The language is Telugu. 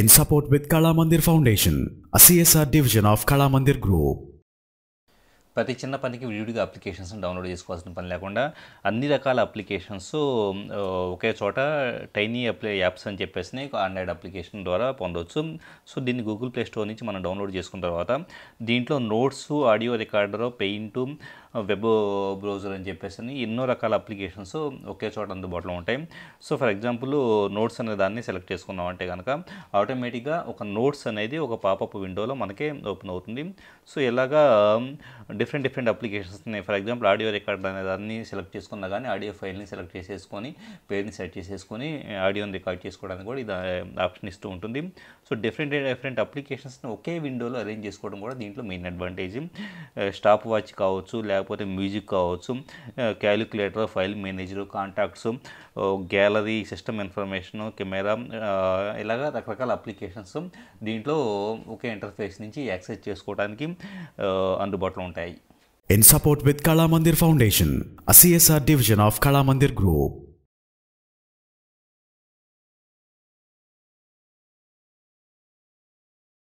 in support with Kala Mandir Foundation, a CSR division of Kala Mandir Group. ప్రతి చిన్న పనికి విడివిడిగా అప్లికేషన్స్ డౌన్లోడ్ చేసుకోవాల్సిన పని లేకుండా అన్ని రకాల అప్లికేషన్స్ ఒకే చోట టైనీ అప్లై యాప్స్ అని చెప్పేసి ఆండ్రాయిడ్ అప్లికేషన్ ద్వారా పొందవచ్చు సో దీన్ని గూగుల్ ప్లే స్టోర్ నుంచి మనం డౌన్లోడ్ చేసుకున్న తర్వాత దీంట్లో notes audio recorder paint web browser అని చెప్పేసి అని ఎన్నో రకాల అప్లికేషన్స్ ఒకే చోట అందుబాటులో ఉంటాయి సో ఫర్ ఎగ్జాంపుల్ నోట్స్ అనే దాన్ని సెలెక్ట్ చేసుకున్నాం అంటే కనుక ఆటోమేటిక్గా ఒక నోట్స్ అనేది ఒక పాపప్ విండోలో మనకే ఓపెన్ అవుతుంది సో ఎలాగా డిఫరెంట్ డిఫరెంట్ అప్లికేషన్స్ ఉన్నాయి ఫర్ ఎగ్జాంపుల్ ఆడియో రికార్డ్ అనే దాన్ని సెలెక్ట్ చేసుకున్నా కానీ ఆడియో ఫైల్ని సెలెక్ట్ చేసేసుకొని పేరుని సెట్ చేసేసుకొని ఆడియోని రికార్డ్ చేసుకోవడానికి కూడా ఇది ఆప్షన్ ఇస్తూ ఉంటుంది సో డిఫరెంట్ డిఫరెంట్ అప్లికేషన్స్ని ఒకే విండోలో అరేంజ్ చేసుకోవడం కూడా దీంట్లో మెయిన్ అడ్వాంటేజ్ స్టాప్ వాచ్ కావచ్చు లేకపోతే లేకపోతే మ్యూజిక్ కావచ్చు calculator file manager contacts gallery system information camera ఇలాగ రకరకాల అప్లికేషన్స్ దీంట్లో ఒకే ఇంటర్ఫేస్ నుంచి యాక్సెస్ చేసుకోవడానికి అందుబాటులో ఉంటాయి in support with Kalamandir foundation a division of Kalamandir group